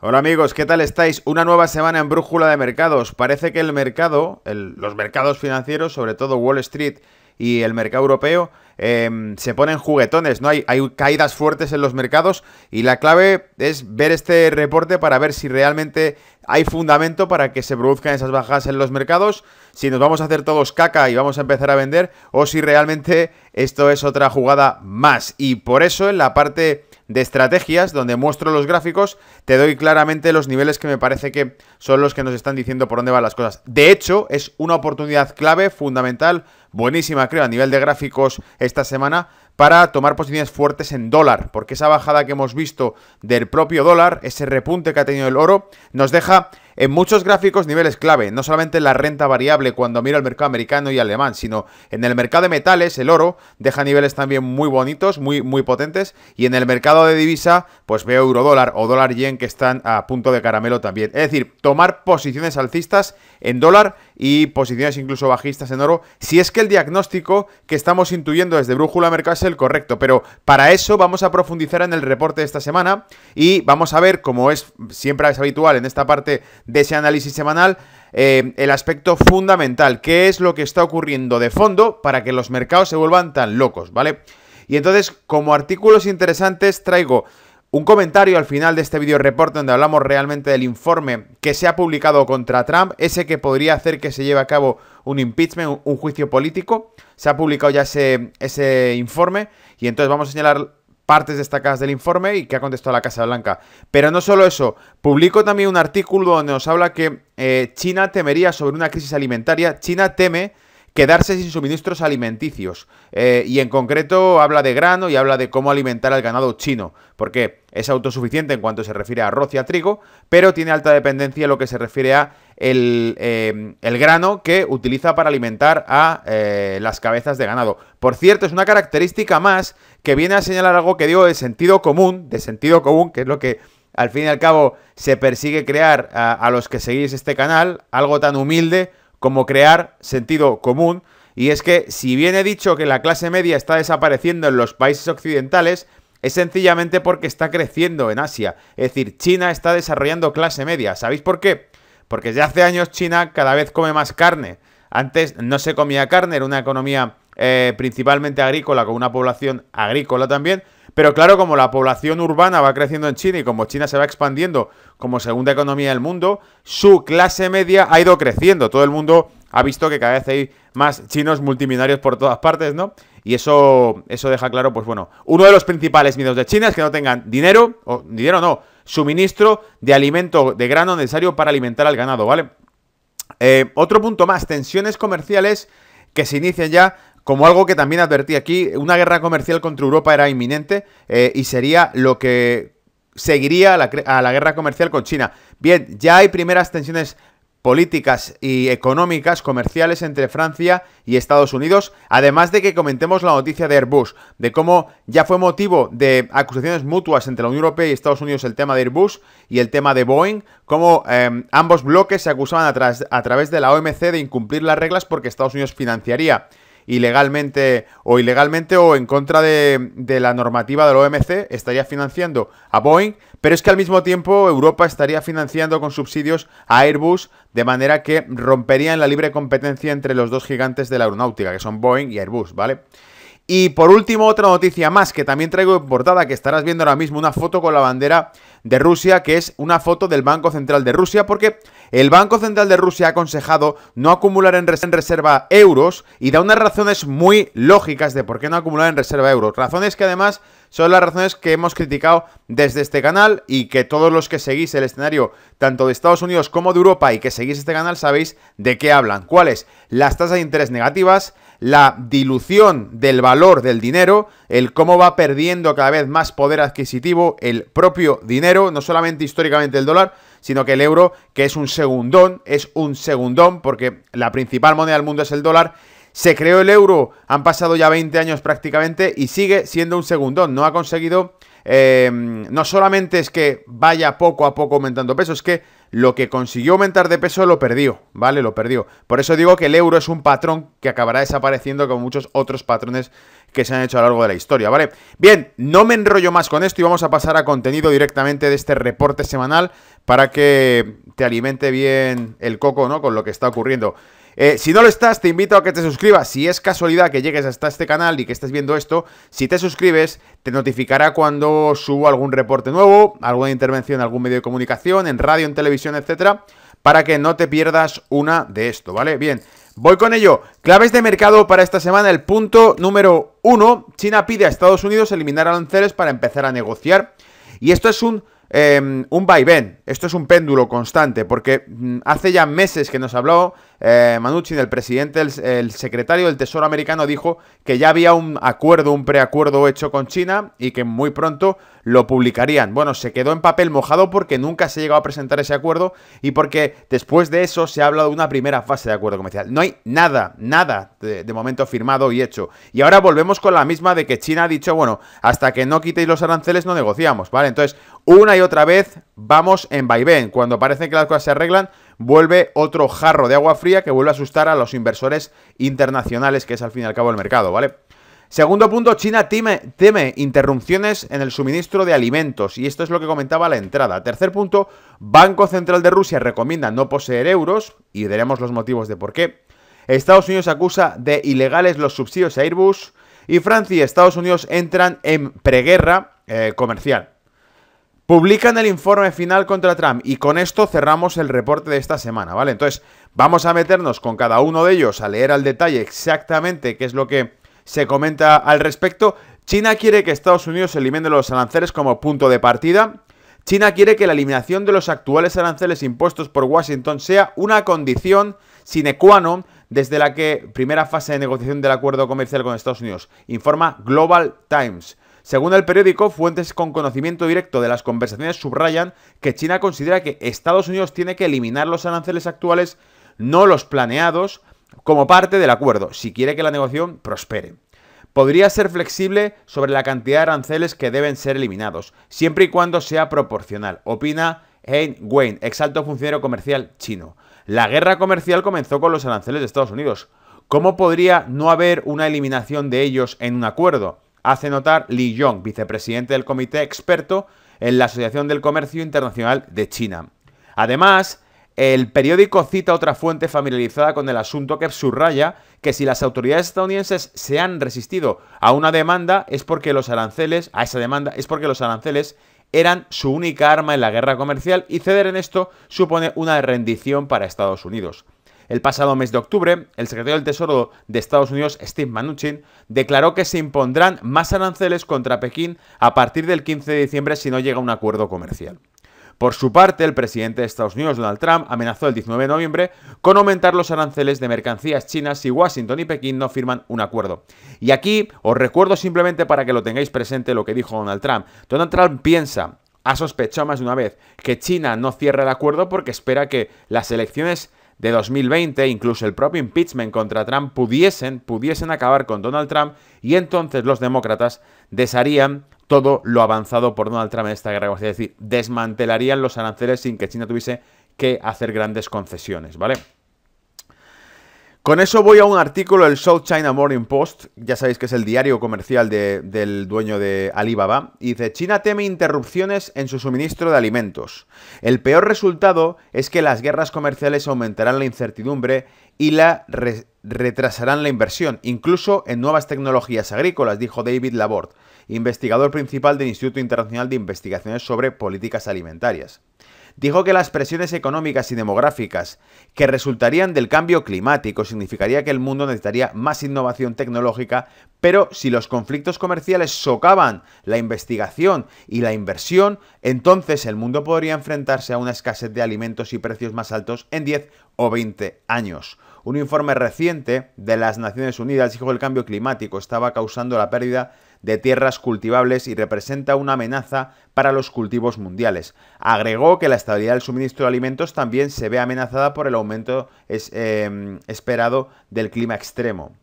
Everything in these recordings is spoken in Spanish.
Hola amigos, ¿qué tal estáis? Una nueva semana en Brújula de Mercados. Parece que el mercado, los mercados financieros, sobre todo Wall Street y el mercado europeo, em, se ponen juguetones, ¿no? Hay, hay caídas fuertes en los mercados y la clave es ver este reporte para ver si realmente hay fundamento para que se produzcan esas bajas en los mercados, si nos vamos a hacer todos caca y vamos a empezar a vender o si realmente esto es otra jugada más. Y por eso en la parte de estrategias donde muestro los gráficos, te doy claramente los niveles que me parece que son los que nos están diciendo por dónde van las cosas. De hecho, es una oportunidad clave, fundamental, buenísima creo a nivel de gráficos esta semana para tomar posiciones fuertes en dólar, porque esa bajada que hemos visto del propio dólar, ese repunte que ha tenido el oro, nos deja en muchos gráficos niveles clave, no solamente la renta variable cuando miro el mercado americano y alemán, sino en el mercado de metales, el oro, deja niveles también muy bonitos, muy, muy potentes, y en el mercado de divisa, pues veo euro dólar o dólar yen que están a punto de caramelo también. Es decir, tomar posiciones alcistas en dólar y posiciones incluso bajistas en oro, si es que el diagnóstico que estamos intuyendo desde Brújula Mercado es el correcto, pero para eso vamos a profundizar en el reporte de esta semana y vamos a ver, como es siempre es habitual en esta parte de ese análisis semanal eh, el aspecto fundamental, qué es lo que está ocurriendo de fondo para que los mercados se vuelvan tan locos, ¿vale? Y entonces, como artículos interesantes, traigo un comentario al final de este video reporte donde hablamos realmente del informe que se ha publicado contra Trump, ese que podría hacer que se lleve a cabo un impeachment, un, un juicio político. Se ha publicado ya ese, ese informe y entonces vamos a señalar partes destacadas del informe y que ha contestado la Casa Blanca. Pero no solo eso, publico también un artículo donde nos habla que eh, China temería sobre una crisis alimentaria. China teme quedarse sin suministros alimenticios. Eh, y en concreto habla de grano y habla de cómo alimentar al ganado chino, porque es autosuficiente en cuanto se refiere a arroz y a trigo, pero tiene alta dependencia en lo que se refiere a eh, el, grano que utiliza para alimentar a eh, las cabezas de ganado. Por cierto, es una característica más que viene a señalar algo que digo de sentido común, de sentido común, que es lo que al fin y al cabo se persigue crear a los que seguís este canal, algo tan humilde como crear sentido común, y es que si bien he dicho que la clase media está desapareciendo en los países occidentales, es sencillamente porque está creciendo en Asia. Es decir, China está desarrollando clase media. ¿Sabéis por qué? Porque ya hace años China cada vez come más carne. Antes no se comía carne, era una economía eh, principalmente agrícola, con una población agrícola también, pero claro, como la población urbana va creciendo en China y como China se va expandiendo como segunda economía del mundo, su clase media ha ido creciendo. Todo el mundo ha visto que cada vez hay más chinos multimillonarios por todas partes, ¿no? Y eso, eso deja claro, pues bueno, uno de los principales miedos de China es que no tengan dinero, o dinero no, suministro de alimento de grano necesario para alimentar al ganado, ¿vale? Eh, otro punto más, tensiones comerciales que se inician ya como algo que también advertí aquí, una guerra comercial contra Europa era inminente eh, y sería lo que seguiría a la, guerra comercial con China. Bien, ya hay primeras tensiones políticas y económicas comerciales entre Francia y Estados Unidos, además de que comentemos la noticia de Airbus, de cómo ya fue motivo de acusaciones mutuas entre la Unión Europea y Estados Unidos el tema de Airbus y el tema de Boeing, cómo em, ambos bloques se acusaban a través de la OMC de incumplir las reglas porque Estados Unidos financiaría ilegalmente o ilegalmente o en contra de, la normativa del OMC, estaría financiando a Boeing, pero es que al mismo tiempo Europa estaría financiando con subsidios a Airbus, de manera que romperían la libre competencia entre los dos gigantes de la aeronáutica, que son Boeing y Airbus, ¿vale? Y por último, otra noticia más que también traigo en portada, que estarás viendo ahora mismo una foto con la bandera de Rusia, que es una foto del Banco Central de Rusia, porque el Banco Central de Rusia ha aconsejado no acumular en, reserva euros y da unas razones muy lógicas de por qué no acumular en reserva euros. Razones que además son las razones que hemos criticado desde este canal y que todos los que seguís el escenario tanto de Estados Unidos como de Europa y que seguís este canal sabéis de qué hablan. ¿Cuáles? Las tasas de interés negativas, la dilución del valor del dinero, el cómo va perdiendo cada vez más poder adquisitivo el propio dinero, no solamente históricamente el dólar, sino que el euro, que es un segundón, es un segundón, porque la principal moneda del mundo es el dólar, se creó el euro, han pasado ya 20 años prácticamente y sigue siendo un segundón, no ha conseguido Em, no solamente es que vaya poco a poco aumentando peso, es que lo que consiguió aumentar de peso lo perdió, ¿vale? Lo perdió. Por eso digo que el euro es un patrón que acabará desapareciendo como muchos otros patrones que se han hecho a lo largo de la historia, ¿vale? Bien, no me enrollo más con esto y vamos a pasar a contenido directamente de este reporte semanal para que te alimente bien el coco, ¿no? Con lo que está ocurriendo. Eh, si no lo estás, te invito a que te suscribas. Si es casualidad que llegues hasta este canal y que estés viendo esto, si te suscribes, te notificará cuando subo algún reporte nuevo, alguna intervención en algún medio de comunicación, en radio, en televisión, etcétera, para que no te pierdas una de esto, ¿vale? Bien. Voy con ello. Claves de mercado para esta semana. El punto número uno. China pide a Estados Unidos eliminar aranceles para empezar a negociar. Y esto es un Em, un vaivén. Esto es un péndulo constante, porque mm, hace ya meses que nos habló eh, Manucci el presidente, el, secretario del Tesoro americano dijo que ya había un acuerdo, un preacuerdo hecho con China y que muy pronto lo publicarían. Bueno, se quedó en papel mojado porque nunca se ha llegado a presentar ese acuerdo y porque después de eso se ha hablado de una primera fase de acuerdo comercial. No hay nada, nada de momento firmado y hecho. Y ahora volvemos con la misma de que China ha dicho, bueno, hasta que no quitéis los aranceles no negociamos, ¿vale? Entonces, una y otra vez vamos en vaivén. Cuando parece que las cosas se arreglan, vuelve otro jarro de agua fría que vuelve a asustar a los inversores internacionales, que es al fin y al cabo el mercado, ¿vale? Segundo punto, China teme, interrupciones en el suministro de alimentos y esto es lo que comentaba la entrada. Tercer punto, Banco Central de Rusia recomienda no poseer euros y veremos los motivos de por qué. Estados Unidos acusa de ilegales los subsidios a Airbus y Francia y Estados Unidos entran en preguerra eh, comercial. Publican el informe final contra Trump y con esto cerramos el reporte de esta semana, ¿vale? Entonces, vamos a meternos con cada uno de ellos a leer al detalle exactamente qué es lo que se comenta al respecto. China quiere que Estados Unidos elimine los aranceles como punto de partida. China quiere que la eliminación de los actuales aranceles impuestos por Washington sea una condición sine qua non desde la que primera fase de negociación del acuerdo comercial con Estados Unidos, informa Global Times. Según el periódico, fuentes con conocimiento directo de las conversaciones subrayan que China considera que Estados Unidos tiene que eliminar los aranceles actuales, no los planeados, como parte del acuerdo, si quiere que la negociación prospere. Podría ser flexible sobre la cantidad de aranceles que deben ser eliminados, siempre y cuando sea proporcional, opina Hein Wayne, ex alto funcionario comercial chino. La guerra comercial comenzó con los aranceles de Estados Unidos. ¿Cómo podría no haber una eliminación de ellos en un acuerdo? hace notar Li Yong, vicepresidente del comité experto en la Asociación del Comercio Internacional de China. Además, el periódico cita otra fuente familiarizada con el asunto que subraya que si las autoridades estadounidenses se han resistido a una demanda es porque los aranceles, a esa demanda es porque los aranceles eran su única arma en la guerra comercial y ceder en esto supone una rendición para Estados Unidos. El pasado mes de octubre, el secretario del Tesoro de Estados Unidos, Steve Mnuchin, declaró que se impondrán más aranceles contra Pekín a partir del 15 de diciembre si no llega a un acuerdo comercial. Por su parte, el presidente de Estados Unidos, Donald Trump, amenazó el 19 de noviembre con aumentar los aranceles de mercancías chinas si Washington y Pekín no firman un acuerdo. Y aquí os recuerdo simplemente para que lo tengáis presente lo que dijo Donald Trump. Donald Trump piensa, ha sospechado más de una vez, que China no cierra el acuerdo porque espera que las elecciones de 2020, incluso el propio impeachment contra Trump, pudiesen, pudiesen acabar con Donald Trump y entonces los demócratas desharían todo lo avanzado por Donald Trump en esta guerra Es decir, desmantelarían los aranceles sin que China tuviese que hacer grandes concesiones, ¿vale? Con eso voy a un artículo del South China Morning Post, ya sabéis que es el diario comercial del dueño de Alibaba, y dice, China teme interrupciones en su suministro de alimentos. El peor resultado es que las guerras comerciales aumentarán la incertidumbre y la retrasarán la inversión, incluso en nuevas tecnologías agrícolas, dijo David Laborde, investigador principal del Instituto Internacional de Investigaciones sobre Políticas Alimentarias dijo que las presiones económicas y demográficas que resultarían del cambio climático significaría que el mundo necesitaría más innovación tecnológica, pero si los conflictos comerciales socavan la investigación y la inversión, entonces el mundo podría enfrentarse a una escasez de alimentos y precios más altos en 10 o 20 años. Un informe reciente de las Naciones Unidas dijo que el cambio climático estaba causando la pérdida de tierras cultivables y representa una amenaza para los cultivos mundiales. Agregó que la estabilidad del suministro de alimentos también se ve amenazada por el aumento em, esperado del clima extremo.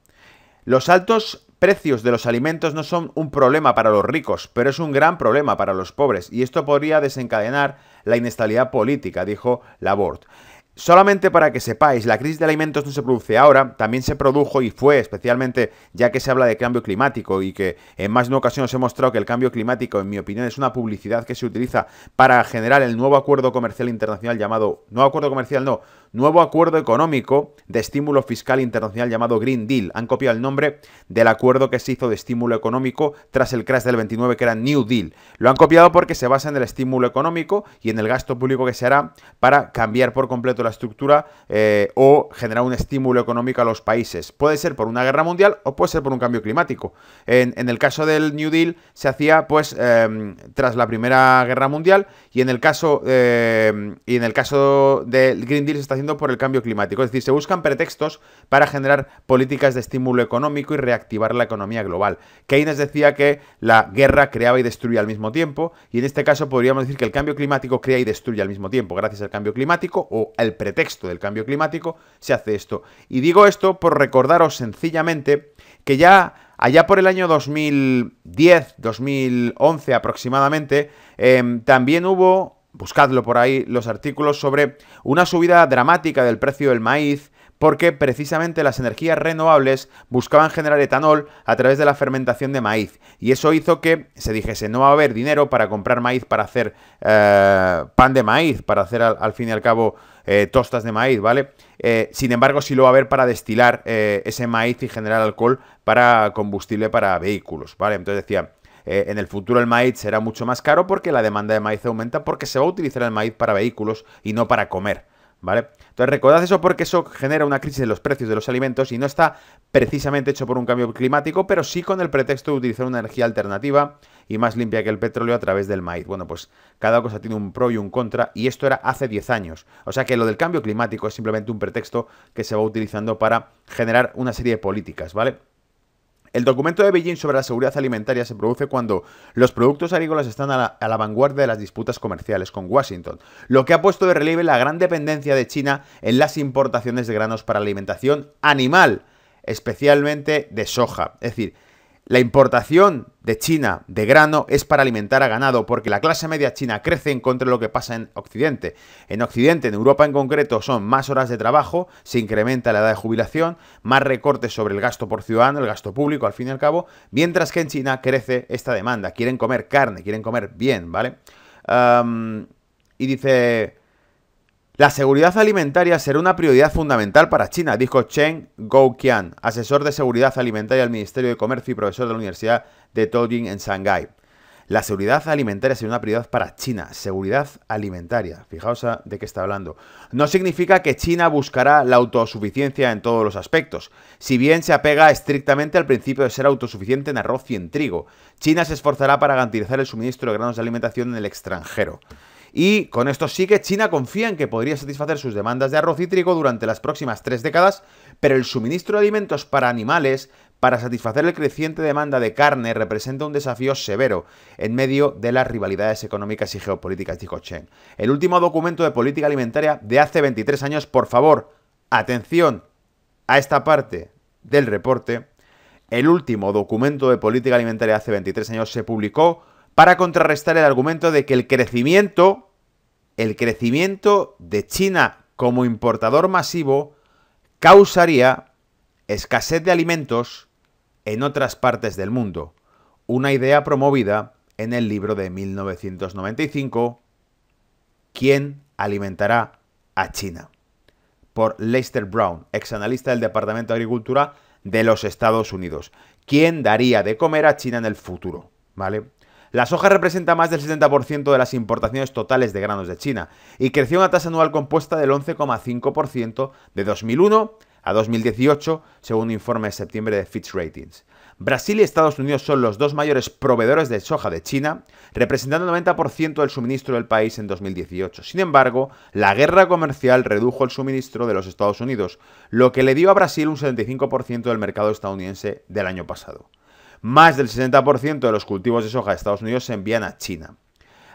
Los altos precios de los alimentos no son un problema para los ricos, pero es un gran problema para los pobres, y esto podría desencadenar la inestabilidad política, dijo Laborde. Solamente para que sepáis, la crisis de alimentos no se produce ahora, también se produjo y fue, especialmente ya que se habla de cambio climático y que en más de una ocasión os he mostrado que el cambio climático, en mi opinión, es una publicidad que se utiliza para generar el nuevo acuerdo comercial internacional llamado, nuevo acuerdo comercial, no, Nuevo acuerdo económico de estímulo fiscal internacional llamado Green Deal. Han copiado el nombre del acuerdo que se hizo de estímulo económico tras el crash del 29 que era New Deal. Lo han copiado porque se basa en el estímulo económico y en el gasto público que se hará para cambiar por completo la estructura eh, o generar un estímulo económico a los países. Puede ser por una guerra mundial o puede ser por un cambio climático. En, el caso del New Deal se hacía pues em, tras la Primera Guerra Mundial y en el caso em, y en el caso del Green Deal se está haciendo por el cambio climático. Es decir, se buscan pretextos para generar políticas de estímulo económico y reactivar la economía global. Keynes decía que la guerra creaba y destruía al mismo tiempo, y en este caso podríamos decir que el cambio climático crea y destruye al mismo tiempo. Gracias al cambio climático o al pretexto del cambio climático se hace esto. Y digo esto por recordaros sencillamente que ya Allá por el año 2010, 2011 aproximadamente, em, también hubo buscadlo por ahí, los artículos sobre una subida dramática del precio del maíz, porque precisamente las energías renovables buscaban generar etanol a través de la fermentación de maíz. Y eso hizo que se dijese, no va a haber dinero para comprar maíz, para hacer eh, pan de maíz, para hacer al, fin y al cabo eh, tostas de maíz, ¿vale? Eh, sin embargo, sí lo va a haber para destilar ese maíz y generar alcohol para combustible para vehículos, ¿vale? Entonces decía, eh, en el futuro el maíz será mucho más caro porque la demanda de maíz aumenta porque se va a utilizar el maíz para vehículos y no para comer. ¿Vale? Entonces recordad eso porque eso genera una crisis de los precios de los alimentos y no está precisamente hecho por un cambio climático, pero sí con el pretexto de utilizar una energía alternativa y más limpia que el petróleo a través del maíz. Bueno, pues cada cosa tiene un pro y un contra y esto era hace 10 años. O sea que lo del cambio climático es simplemente un pretexto que se va utilizando para generar una serie de políticas, ¿vale? El documento de Beijing sobre la seguridad alimentaria se produce cuando los productos agrícolas están a la, vanguardia de las disputas comerciales con Washington, lo que ha puesto de relieve la gran dependencia de China en las importaciones de granos para alimentación animal, especialmente de soja. Es decir, la importación de China de grano es para alimentar a ganado, porque la clase media china crece en contra de lo que pasa en Occidente. En Occidente, en Europa en concreto, son más horas de trabajo, se incrementa la edad de jubilación, más recortes sobre el gasto por ciudadano, el gasto público, al fin y al cabo, mientras que en China crece esta demanda. Quieren comer carne, quieren comer bien, ¿vale? y dice la seguridad alimentaria será una prioridad fundamental para China, dijo Chen Gouqian, asesor de seguridad alimentaria del Ministerio de Comercio y profesor de la Universidad de Tongji en Shanghái. La seguridad alimentaria será una prioridad para China. Seguridad alimentaria. Fijaos de qué está hablando. No significa que China buscará la autosuficiencia en todos los aspectos, si bien se apega estrictamente al principio de ser autosuficiente en arroz y en trigo. China se esforzará para garantizar el suministro de granos de alimentación en el extranjero. Y con esto sí que China confía en que podría satisfacer sus demandas de arroz y trigo durante las próximas tres décadas, pero el suministro de alimentos para animales para satisfacer la creciente demanda de carne representa un desafío severo en medio de las rivalidades económicas y geopolíticas, dijo Chen. El último documento de política alimentaria de hace 23 años, por favor, atención a esta parte del reporte, el último documento de política alimentaria de hace 23 años se publicó para contrarrestar el argumento de que el crecimiento, el crecimiento de China como importador masivo causaría escasez de alimentos en otras partes del mundo, una idea promovida en el libro de 1995, ¿Quién alimentará a China? por Lester Brown, ex analista del Departamento de Agricultura de los Estados Unidos. ¿Quién daría de comer a China en el futuro? ¿Vale? La soja representa más del 70% de las importaciones totales de granos de China y creció una tasa anual compuesta del 11,5% de 2001 a 2018, según un informe de septiembre de Fitch Ratings. Brasil y Estados Unidos son los dos mayores proveedores de soja de China, representando el 90% del suministro del país en 2018. Sin embargo, la guerra comercial redujo el suministro de los Estados Unidos, lo que le dio a Brasil un 75% del mercado estadounidense del año pasado. Más del 60% de los cultivos de soja de Estados Unidos se envían a China.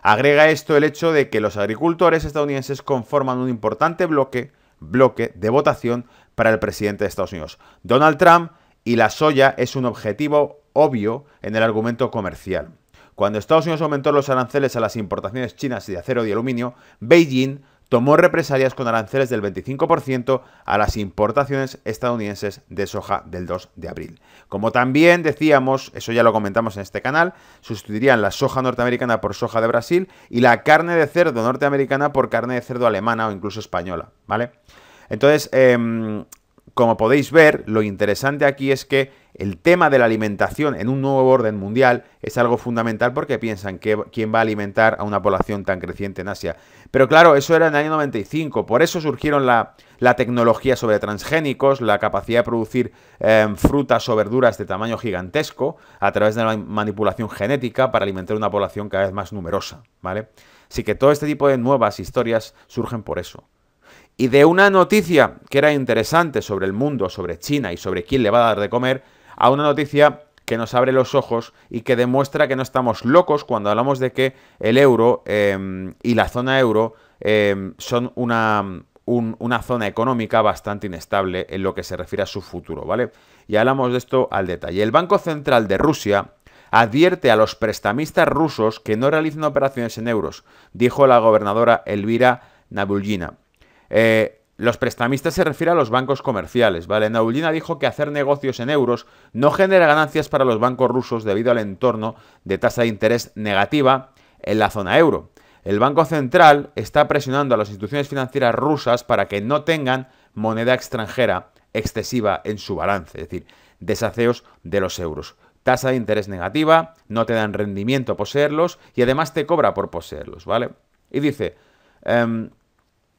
Agrega esto el hecho de que los agricultores estadounidenses conforman un importante bloque, bloque de votación para el presidente de Estados Unidos, Donald Trump, y la soya es un objetivo obvio en el argumento comercial. Cuando Estados Unidos aumentó los aranceles a las importaciones chinas de acero y aluminio, Beijing tomó represalias con aranceles del 25% a las importaciones estadounidenses de soja del 2 de abril. Como también decíamos, eso ya lo comentamos en este canal, sustituirían la soja norteamericana por soja de Brasil y la carne de cerdo norteamericana por carne de cerdo alemana o incluso española, ¿vale? Entonces, em, como podéis ver, lo interesante aquí es que el tema de la alimentación en un nuevo orden mundial es algo fundamental porque piensan que quién va a alimentar a una población tan creciente en Asia. Pero claro, eso era en el año 95, por eso surgieron la, tecnología sobre transgénicos, la capacidad de producir eh, frutas o verduras de tamaño gigantesco a través de la manipulación genética para alimentar una población cada vez más numerosa, ¿vale? Así que todo este tipo de nuevas historias surgen por eso. Y de una noticia que era interesante sobre el mundo, sobre China y sobre quién le va a dar de comer, a una noticia que nos abre los ojos y que demuestra que no estamos locos cuando hablamos de que el euro em, y la zona euro em, son una, una zona económica bastante inestable en lo que se refiere a su futuro, ¿vale? Y hablamos de esto al detalle. El Banco Central de Rusia advierte a los prestamistas rusos que no realicen operaciones en euros, dijo la gobernadora Elvira Nabuljina. Eh, los prestamistas se refiere a los bancos comerciales, ¿vale? Naulina dijo que hacer negocios en euros no genera ganancias para los bancos rusos debido al entorno de tasa de interés negativa en la zona euro. El Banco Central está presionando a las instituciones financieras rusas para que no tengan moneda extranjera excesiva en su balance, es decir, desaceos de los euros. Tasa de interés negativa, no te dan rendimiento poseerlos y además te cobra por poseerlos, ¿vale? Y dice, em,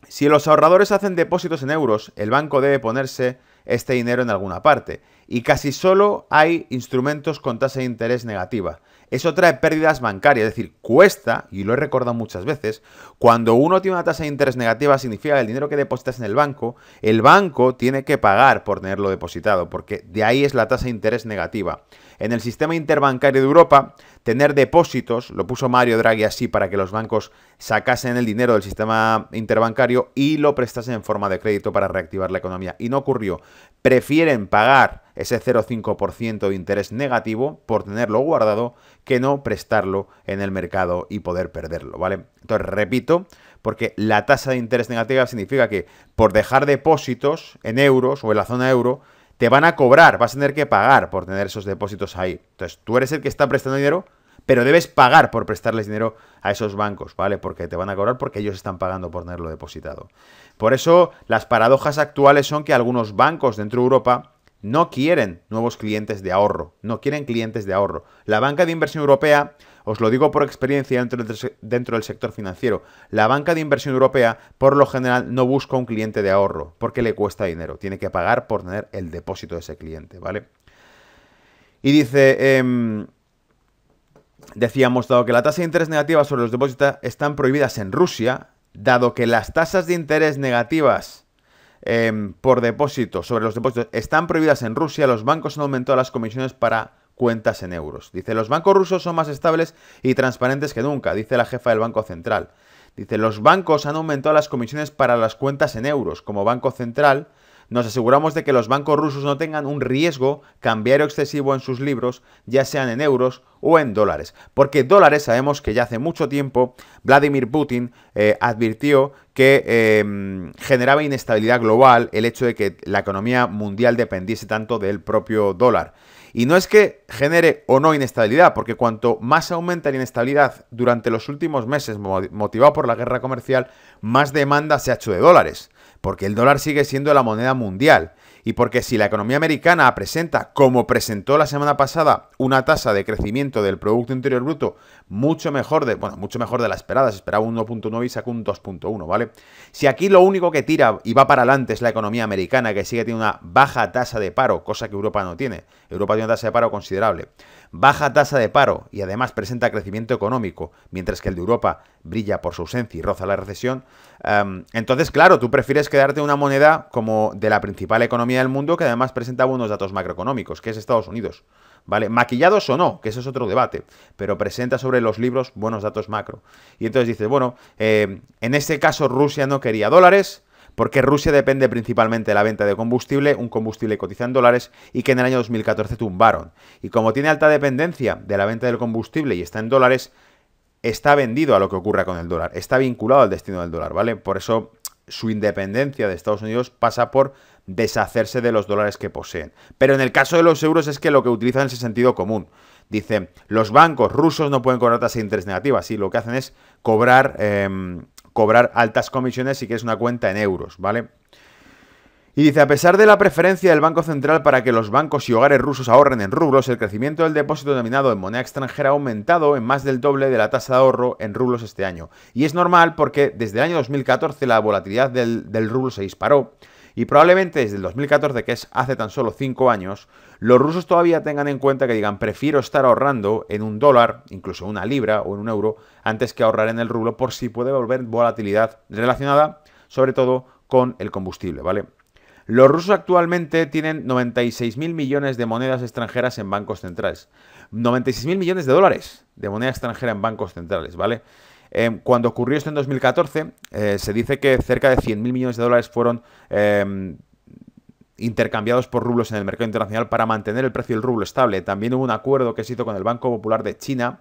si los ahorradores hacen depósitos en euros, el banco debe ponerse este dinero en alguna parte, y casi solo hay instrumentos con tasa de interés negativa, eso trae pérdidas bancarias, es decir, cuesta, y lo he recordado muchas veces, cuando uno tiene una tasa de interés negativa significa que el dinero que depositas en el banco, el banco tiene que pagar por tenerlo depositado, porque de ahí es la tasa de interés negativa. En el sistema interbancario de Europa, tener depósitos, lo puso Mario Draghi así para que los bancos sacasen el dinero del sistema interbancario y lo prestasen en forma de crédito para reactivar la economía. Y no ocurrió prefieren pagar ese 0,5% de interés negativo por tenerlo guardado que no prestarlo en el mercado y poder perderlo, ¿vale? Entonces, repito, porque la tasa de interés negativa significa que por dejar depósitos en euros o en la zona euro, te van a cobrar, vas a tener que pagar por tener esos depósitos ahí. Entonces, tú eres el que está prestando dinero, pero debes pagar por prestarles dinero a esos bancos, ¿vale? Porque te van a cobrar porque ellos están pagando por tenerlo depositado. Por eso, las paradojas actuales son que algunos bancos dentro de Europa no quieren nuevos clientes de ahorro, no quieren clientes de ahorro. La banca de inversión europea, os lo digo por experiencia dentro, del sector financiero, la banca de inversión europea por lo general no busca un cliente de ahorro porque le cuesta dinero, tiene que pagar por tener el depósito de ese cliente, ¿vale? Y dice, em, Decíamos, dado que la tasa de interés negativa sobre los depósitos están prohibidas en Rusia, dado que las tasas de interés negativas em, por depósito sobre los depósitos están prohibidas en Rusia, los bancos han aumentado las comisiones para cuentas en euros. Dice, los bancos rusos son más estables y transparentes que nunca, dice la jefa del Banco Central. Dice, los bancos han aumentado las comisiones para las cuentas en euros. Como Banco Central, nos aseguramos de que los bancos rusos no tengan un riesgo cambiario excesivo en sus libros, ya sean en euros o en dólares. Porque dólares sabemos que ya hace mucho tiempo Vladimir Putin eh, advirtió que em, generaba inestabilidad global el hecho de que la economía mundial dependiese tanto del propio dólar. Y no es que genere o no inestabilidad, porque cuanto más aumenta la inestabilidad durante los últimos meses motivado por la guerra comercial, más demanda se ha hecho de dólares porque el dólar sigue siendo la moneda mundial y porque si la economía americana presenta, como presentó la semana pasada, una tasa de crecimiento del Producto Interior Bruto mucho mejor de, bueno, mucho mejor de la esperada, se esperaba un 1.9 y sacó un 2.1, ¿vale? Si aquí lo único que tira y va para adelante es la economía americana, que sigue tiene una baja tasa de paro, cosa que Europa no tiene. Europa tiene una tasa de paro considerable baja tasa de paro y además presenta crecimiento económico, mientras que el de Europa brilla por su ausencia y roza la recesión, em, entonces, claro, tú prefieres quedarte una moneda como de la principal economía del mundo que además presenta buenos datos macroeconómicos, que es Estados Unidos. ¿Vale? Maquillados o no, que ese es otro debate, pero presenta sobre los libros buenos datos macro. Y entonces dices, bueno, eh, en este caso Rusia no quería dólares, porque Rusia depende principalmente de la venta de combustible, un combustible cotizado en dólares y que en el año 2014 tumbaron. Y como tiene alta dependencia de la venta del combustible y está en dólares, está vendido a lo que ocurra con el dólar, está vinculado al destino del dólar, ¿vale? Por eso su independencia de Estados Unidos pasa por deshacerse de los dólares que poseen. Pero en el caso de los euros es que lo que utilizan es el sentido común. Dicen, los bancos rusos no pueden cobrar tasa de interés negativas, sí, lo que hacen es cobrar em, cobrar altas comisiones si quieres una cuenta en euros, ¿vale? Y dice, a pesar de la preferencia del Banco Central para que los bancos y hogares rusos ahorren en rublos, el crecimiento del depósito denominado en moneda extranjera ha aumentado en más del doble de la tasa de ahorro en rublos este año. Y es normal porque desde el año 2014 la volatilidad del, del rublo se disparó y probablemente desde el 2014, que es hace tan solo 5 años, los rusos todavía tengan en cuenta que digan, prefiero estar ahorrando en un dólar, incluso una libra o en un euro, antes que ahorrar en el rublo por si puede volver volatilidad relacionada, sobre todo con el combustible, ¿vale? Los rusos actualmente tienen 96.000 millones de monedas extranjeras en bancos centrales. 96.000 millones de dólares de moneda extranjera en bancos centrales, ¿vale? Eh, cuando ocurrió esto en 2014, eh, se dice que cerca de 100.000 millones de dólares fueron eh, intercambiados por rublos en el mercado internacional para mantener el precio del rublo estable. También hubo un acuerdo que se hizo con el Banco Popular de China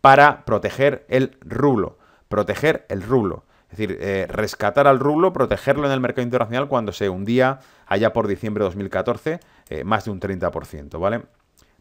para proteger el rublo. Proteger el rublo. Es decir, eh, rescatar al rublo, protegerlo en el mercado internacional cuando se hundía allá por diciembre de 2014 eh, más de un 30%, ¿vale?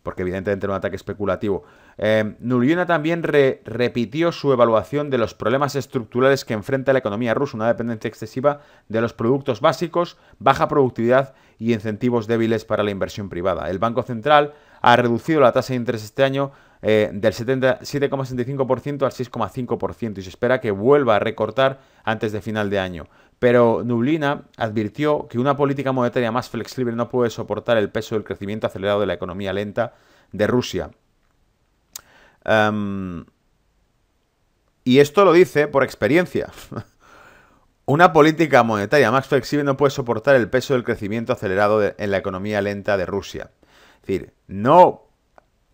Porque evidentemente era un ataque especulativo. Eh, Nublina también repitió su evaluación de los problemas estructurales que enfrenta la economía rusa, una dependencia excesiva de los productos básicos, baja productividad y incentivos débiles para la inversión privada. El Banco Central ha reducido la tasa de interés este año eh, del 7,65% al 6,5% y se espera que vuelva a recortar antes de final de año. Pero Nublina advirtió que una política monetaria más flexible no puede soportar el peso del crecimiento acelerado de la economía lenta de Rusia. Em, y esto lo dice por experiencia. Una política monetaria más flexible no puede soportar el peso del crecimiento acelerado en la economía lenta de Rusia. Es decir, no,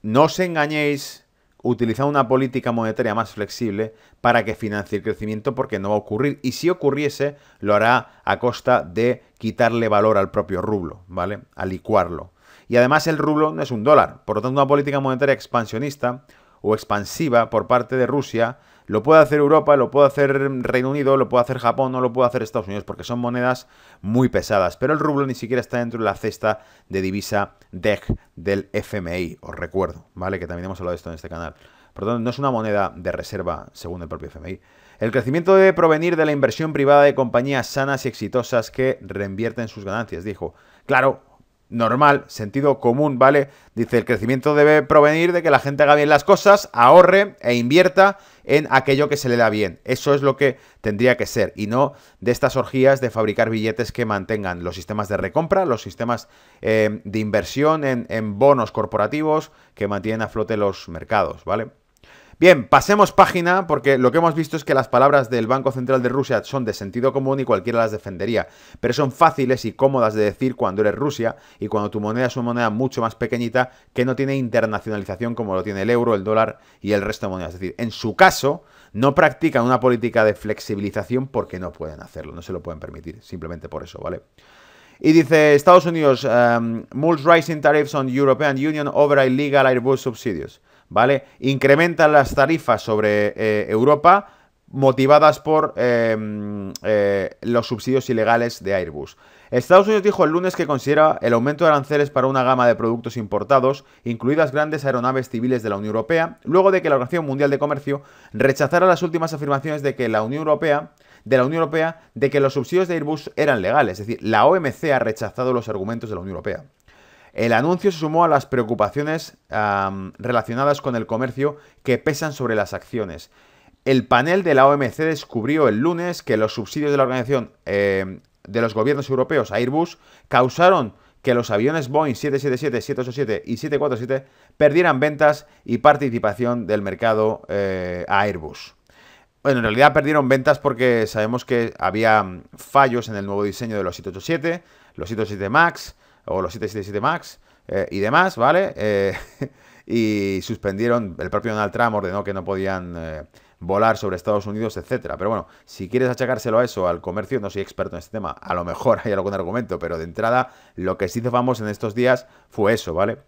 no os engañéis utilizando una política monetaria más flexible para que financie el crecimiento porque no va a ocurrir. Y si ocurriese, lo hará a costa de quitarle valor al propio rublo, ¿vale? A licuarlo. Y además el rublo no es un dólar. Por lo tanto, una política monetaria expansionista o expansiva por parte de Rusia, lo puede hacer Europa, lo puede hacer Reino Unido, lo puede hacer Japón, no lo puede hacer Estados Unidos, porque son monedas muy pesadas. Pero el rublo ni siquiera está dentro de la cesta de divisa DEC del FMI, os recuerdo, ¿vale? Que también hemos hablado de esto en este canal. Por tanto, no es una moneda de reserva, según el propio FMI. El crecimiento debe provenir de la inversión privada de compañías sanas y exitosas que reinvierten sus ganancias, dijo. Claro, normal, sentido común, ¿vale? Dice, el crecimiento debe provenir de que la gente haga bien las cosas, ahorre e invierta en aquello que se le da bien. Eso es lo que tendría que ser, y no de estas orgías de fabricar billetes que mantengan los sistemas de recompra, los sistemas eh, de inversión en bonos corporativos que mantienen a flote los mercados, ¿vale? Bien, pasemos página porque lo que hemos visto es que las palabras del Banco Central de Rusia son de sentido común y cualquiera las defendería, pero son fáciles y cómodas de decir cuando eres Rusia y cuando tu moneda es una moneda mucho más pequeñita que no tiene internacionalización como lo tiene el euro, el dólar y el resto de monedas. Es decir, en su caso, no practican una política de flexibilización porque no pueden hacerlo, no se lo pueden permitir, simplemente por eso, ¿vale? Y dice Estados Unidos, um, rising tariffs on European Union over illegal Airbus subsidies. ¿vale? Incrementan las tarifas sobre eh, Europa motivadas por eh, mm, eh, los subsidios ilegales de Airbus. Estados Unidos dijo el lunes que considera el aumento de aranceles para una gama de productos importados, incluidas grandes aeronaves civiles de la Unión Europea, luego de que la Organización Mundial de Comercio rechazara las últimas afirmaciones de que la Unión Europea de la Unión Europea de que los subsidios de Airbus eran legales, es decir, la OMC ha rechazado los argumentos de la Unión Europea. El anuncio se sumó a las preocupaciones relacionadas con el comercio que pesan sobre las acciones. El panel de la OMC descubrió el lunes que los subsidios de la organización em, de los gobiernos europeos a Airbus causaron que los aviones Boeing 777, 787 y 747 perdieran ventas y participación del mercado a eh, Airbus. Bueno, en realidad perdieron ventas porque sabemos que había mm, fallos en el nuevo diseño de los 787, los 77 MAX, o los 777 Max eh, y demás, ¿vale? Eh, y suspendieron, el propio Donald Trump ordenó que no podían eh, volar sobre Estados Unidos, etcétera. Pero bueno, si quieres achacárselo a eso, al comercio, no soy experto en este tema, a lo mejor hay algún argumento, pero de entrada lo que sí hizo en estos días fue eso, ¿vale?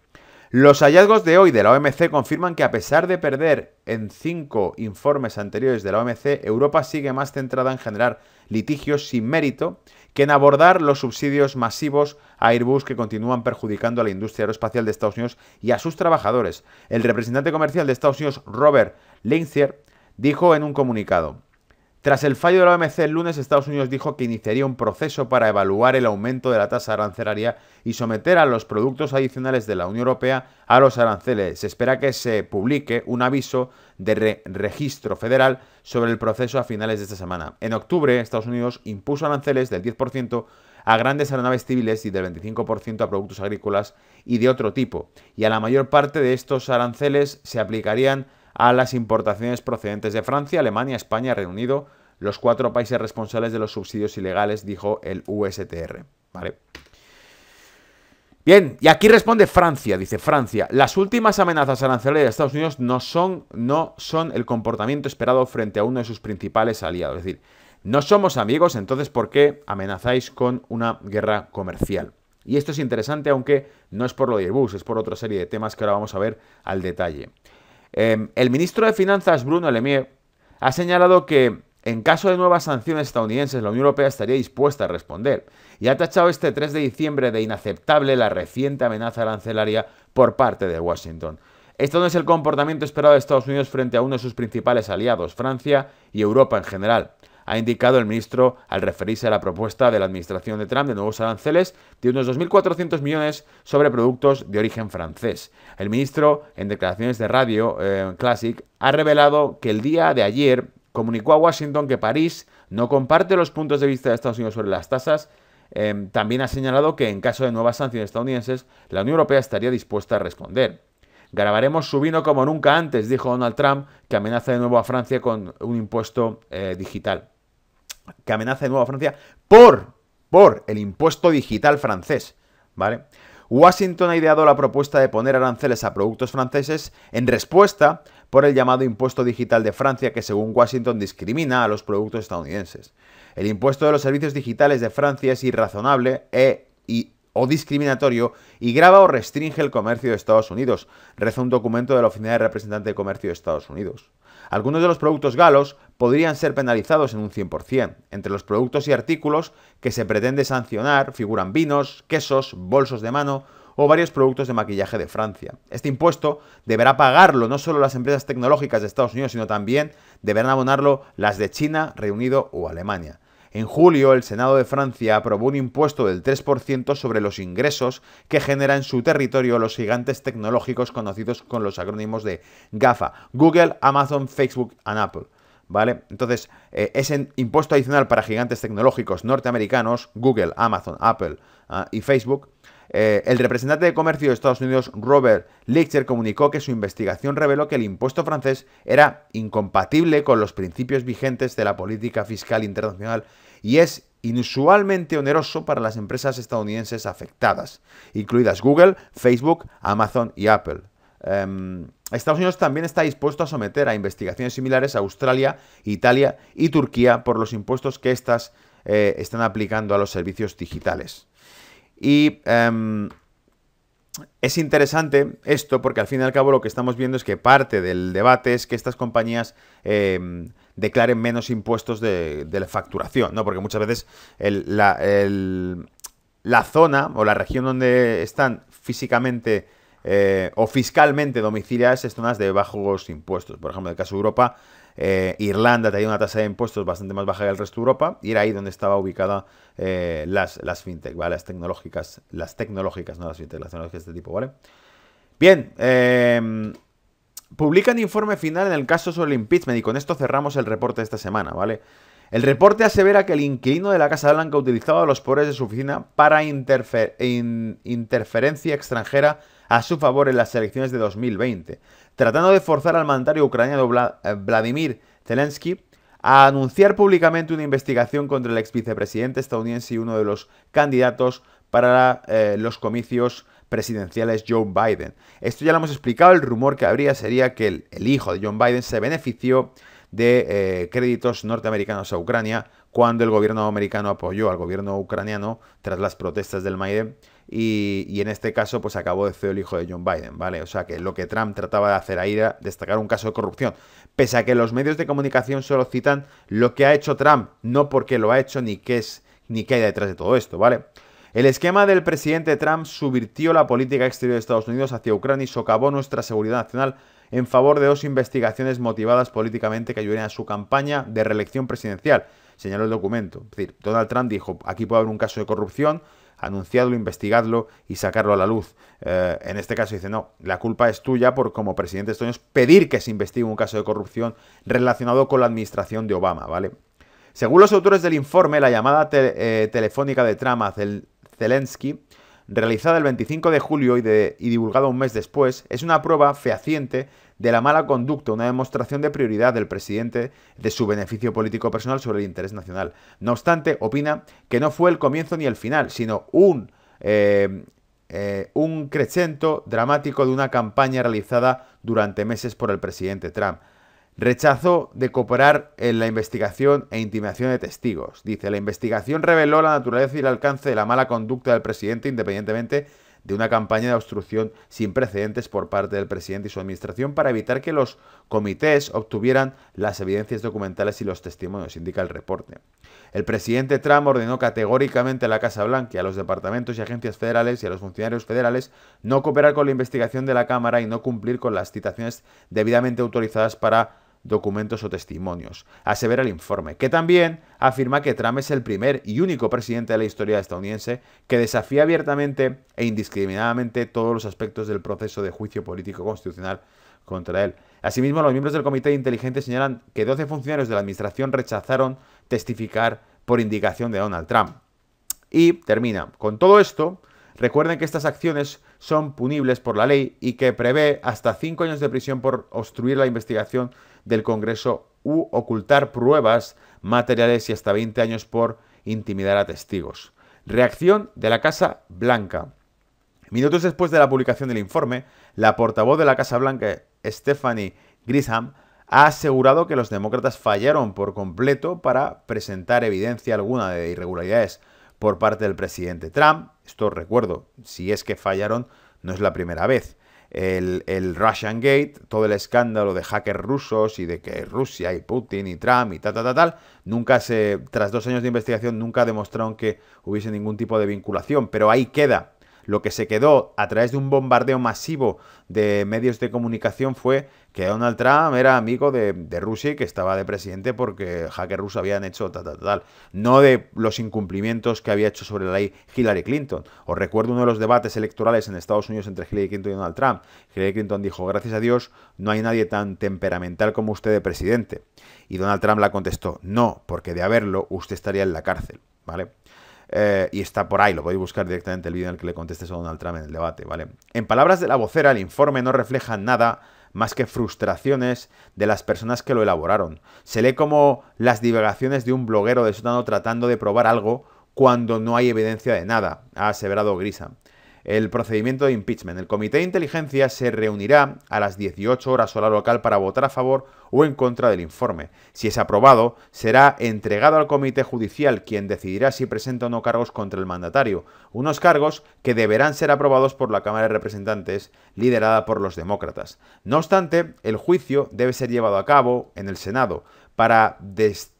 Los hallazgos de hoy de la OMC confirman que a pesar de perder en cinco informes anteriores de la OMC, Europa sigue más centrada en generar litigios sin mérito que en abordar los subsidios masivos a Airbus que continúan perjudicando a la industria aeroespacial de Estados Unidos y a sus trabajadores. El representante comercial de Estados Unidos, Robert Linsier, dijo en un comunicado, tras el fallo de la OMC el lunes, Estados Unidos dijo que iniciaría un proceso para evaluar el aumento de la tasa arancelaria y someter a los productos adicionales de la Unión Europea a los aranceles. Se espera que se publique un aviso de registro federal sobre el proceso a finales de esta semana. En octubre, Estados Unidos impuso aranceles del 10% a grandes aeronaves civiles y del 25% a productos agrícolas y de otro tipo, y a la mayor parte de estos aranceles se aplicarían a las importaciones procedentes de Francia, Alemania, España, Reino Unido, los cuatro países responsables de los subsidios ilegales, dijo el USTR. ¿Vale? Bien, y aquí responde Francia, dice Francia, las últimas amenazas arancelarias de Estados Unidos no son, no son el comportamiento esperado frente a uno de sus principales aliados. Es decir, no somos amigos, entonces ¿por qué amenazáis con una guerra comercial? Y esto es interesante, aunque no es por lo de Airbus, es por otra serie de temas que ahora vamos a ver al detalle. Em, el ministro de Finanzas, Bruno Lemier, ha señalado que en caso de nuevas sanciones estadounidenses, la Unión Europea estaría dispuesta a responder, y ha tachado este 3 de diciembre de inaceptable la reciente amenaza arancelaria por parte de Washington. Esto no es el comportamiento esperado de Estados Unidos frente a uno de sus principales aliados, Francia y Europa en general, ha indicado el ministro al referirse a la propuesta de la administración de Trump de nuevos aranceles de unos 2.400 millones sobre productos de origen francés. El ministro, en declaraciones de radio eh, Classic, ha revelado que el día de ayer comunicó a Washington que París no comparte los puntos de vista de Estados Unidos sobre las tasas. Em, también ha señalado que en caso de nuevas sanciones estadounidenses, la Unión Europea estaría dispuesta a responder. Grabaremos su vino como nunca antes, dijo Donald Trump, que amenaza de nuevo a Francia con un impuesto eh, digital. Que amenaza de nuevo a Francia por, por el impuesto digital francés. ¿Vale? Washington ha ideado la propuesta de poner aranceles a productos franceses en respuesta por el llamado impuesto digital de Francia que según Washington discrimina a los productos estadounidenses. El impuesto de los servicios digitales de Francia es irrazonable e, o discriminatorio y grava o restringe el comercio de Estados Unidos, reza un documento de la Oficina de Representante de Comercio de Estados Unidos. Algunos de los productos galos podrían ser penalizados en un 100%. Entre los productos y artículos que se pretende sancionar figuran vinos, quesos, bolsos de mano, o varios productos de maquillaje de Francia. Este impuesto deberá pagarlo no solo las empresas tecnológicas de Estados Unidos, sino también deberán abonarlo las de China, Reino Unido o Alemania. En julio, el Senado de Francia aprobó un impuesto del 3% sobre los ingresos que generan en su territorio los gigantes tecnológicos conocidos con los acrónimos de GAFA, Google, Amazon, Facebook y Apple. ¿Vale? Entonces, eh, ese impuesto adicional para gigantes tecnológicos norteamericanos, Google, Amazon, Apple ah, y Facebook, eh, el representante de comercio de Estados Unidos, Robert Lichter, comunicó que su investigación reveló que el impuesto francés era incompatible con los principios vigentes de la política fiscal internacional y es inusualmente oneroso para las empresas estadounidenses afectadas, incluidas Google, Facebook, Amazon y Apple. Em, Estados Unidos también está dispuesto a someter a investigaciones similares a Australia, Italia y Turquía por los impuestos que éstas eh, están aplicando a los servicios digitales. Y em, es interesante esto porque al fin y al cabo lo que estamos viendo es que parte del debate es que estas compañías em, declaren menos impuestos de, de, la facturación, ¿no? Porque muchas veces la, la, zona o la región donde están físicamente eh, o fiscalmente domiciliadas es zonas de bajos impuestos. Por ejemplo, en el caso de Europa, eh, Irlanda tenía una tasa de impuestos bastante más baja que el resto de Europa y era ahí donde estaba ubicada eh, las, las fintech, ¿vale? Las tecnológicas, las tecnológicas, no las fintech, las tecnológicas de este tipo, ¿vale? Bien, em, publican informe final en el caso sobre el impeachment y con esto cerramos el reporte de esta semana, ¿vale? El reporte asevera que el inquilino de la Casa Blanca utilizaba los poderes de su oficina para interferencia extranjera a su favor en las elecciones de 2020, tratando de forzar al mandatario ucraniano eh, Vladimir Zelensky a anunciar públicamente una investigación contra el ex vicepresidente estadounidense y uno de los candidatos para eh, los comicios presidenciales Joe Biden. Esto ya lo hemos explicado, el rumor que habría sería que el, hijo de Joe Biden se benefició de eh, créditos norteamericanos a Ucrania cuando el gobierno americano apoyó al gobierno ucraniano tras las protestas del Maidan. Y, en este caso, pues acabó de feo el hijo de John Biden, ¿vale? O sea que lo que Trump trataba de hacer ahí era destacar un caso de corrupción. Pese a que los medios de comunicación solo citan lo que ha hecho Trump, no porque lo ha hecho ni qué es, ni qué hay detrás de todo esto, ¿vale? El esquema del presidente Trump subvirtió la política exterior de Estados Unidos hacia Ucrania y socavó nuestra seguridad nacional en favor de dos investigaciones motivadas políticamente que ayudarían a su campaña de reelección presidencial, señaló el documento. Es decir, Donald Trump dijo, aquí puede haber un caso de corrupción, anunciadlo, investigarlo y sacarlo a la luz. Eh, en este caso dice, no, la culpa es tuya por como presidente de pedir que se investigue un caso de corrupción relacionado con la administración de Obama, ¿vale? Según los autores del informe, la llamada eh, telefónica de trama Zelensky, realizada el 25 de julio y, de y divulgada un mes después, es una prueba fehaciente de la mala conducta, una demostración de prioridad del presidente de su beneficio político personal sobre el interés nacional. No obstante, opina que no fue el comienzo ni el final, sino un, eh, eh, un crecento dramático de una campaña realizada durante meses por el presidente Trump. Rechazo de cooperar en la investigación e intimidación de testigos. Dice, la investigación reveló la naturaleza y el alcance de la mala conducta del presidente independientemente de una campaña de obstrucción sin precedentes por parte del presidente y su administración para evitar que los comités obtuvieran las evidencias documentales y los testimonios, indica el reporte. El presidente Trump ordenó categóricamente a la Casa Blanca, y a los departamentos y agencias federales y a los funcionarios federales no cooperar con la investigación de la Cámara y no cumplir con las citaciones debidamente autorizadas para documentos o testimonios, asevera el informe, que también afirma que Trump es el primer y único presidente de la historia estadounidense que desafía abiertamente e indiscriminadamente todos los aspectos del proceso de juicio político constitucional contra él. Asimismo, los miembros del Comité Inteligente señalan que 12 funcionarios de la Administración rechazaron testificar por indicación de Donald Trump. Y termina. Con todo esto, recuerden que estas acciones son punibles por la ley y que prevé hasta 5 años de prisión por obstruir la investigación del Congreso u ocultar pruebas materiales y hasta 20 años por intimidar a testigos. Reacción de la Casa Blanca. Minutos después de la publicación del informe, la portavoz de la Casa Blanca, Stephanie Grisham, ha asegurado que los demócratas fallaron por completo para presentar evidencia alguna de irregularidades por parte del presidente Trump. Esto recuerdo, si es que fallaron, no es la primera vez el, el, Russian Gate, todo el escándalo de hackers rusos y de que Rusia y Putin y Trump y tal, tal, tal, tal, nunca se, tras dos años de investigación, nunca demostraron que hubiese ningún tipo de vinculación, pero ahí queda. Lo que se quedó a través de un bombardeo masivo de medios de comunicación fue que Donald Trump era amigo de, Rusia y que estaba de presidente porque hacker ruso habían hecho tal, tal, tal. No de los incumplimientos que había hecho sobre la ley Hillary Clinton. Os recuerdo uno de los debates electorales en Estados Unidos entre Hillary Clinton y Donald Trump. Hillary Clinton dijo, gracias a Dios, no hay nadie tan temperamental como usted de presidente. Y Donald Trump la contestó, no, porque de haberlo usted estaría en la cárcel. ¿Vale? Eh, y está por ahí, lo podéis buscar directamente el vídeo en el que le conteste a Donald Trump en el debate, ¿vale? En palabras de la vocera, el informe no refleja nada más que frustraciones de las personas que lo elaboraron. Se lee como las divagaciones de un bloguero de sótano tratando de probar algo cuando no hay evidencia de nada, ha aseverado Grisa el procedimiento de impeachment. El Comité de Inteligencia se reunirá a las 18 horas hora local para votar a favor o en contra del informe. Si es aprobado, será entregado al Comité Judicial, quien decidirá si presenta o no cargos contra el mandatario, unos cargos que deberán ser aprobados por la Cámara de Representantes, liderada por los demócratas. No obstante, el juicio debe ser llevado a cabo en el Senado, para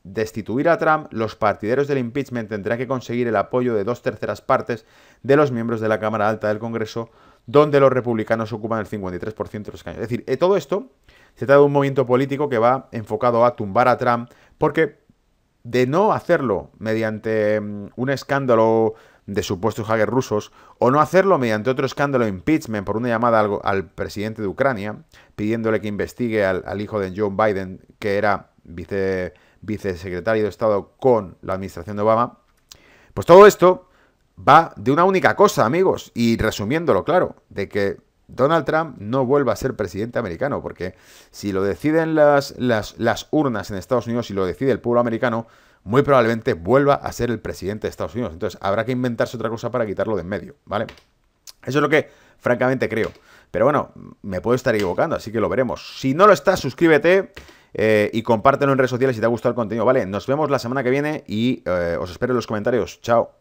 destituir a Trump, los partidarios del impeachment tendrán que conseguir el apoyo de dos terceras partes de los miembros de la Cámara Alta del Congreso, donde los republicanos ocupan el 53% de los caños. Es decir, eh, todo esto se trata de un movimiento político que va enfocado a tumbar a Trump, porque de no hacerlo mediante mm, un escándalo de supuestos hackers rusos, o no hacerlo mediante otro escándalo impeachment por una llamada al, al presidente de Ucrania, pidiéndole que investigue al hijo de Joe Biden, que era vice, vicesecretario de Estado con la administración de Obama, pues todo esto va de una única cosa, amigos, y resumiéndolo, claro, de que Donald Trump no vuelva a ser presidente americano, porque si lo deciden las, las, urnas en Estados Unidos y lo decide el pueblo americano, muy probablemente vuelva a ser el presidente de Estados Unidos. Entonces habrá que inventarse otra cosa para quitarlo de en medio, ¿vale? Eso es lo que francamente creo. Pero bueno, me puedo estar equivocando, así que lo veremos. Si no lo estás, suscríbete. Eh, y compártelo en redes sociales si te ha gustado el contenido, ¿vale? Nos vemos la semana que viene y eh, os espero en los comentarios. Chao.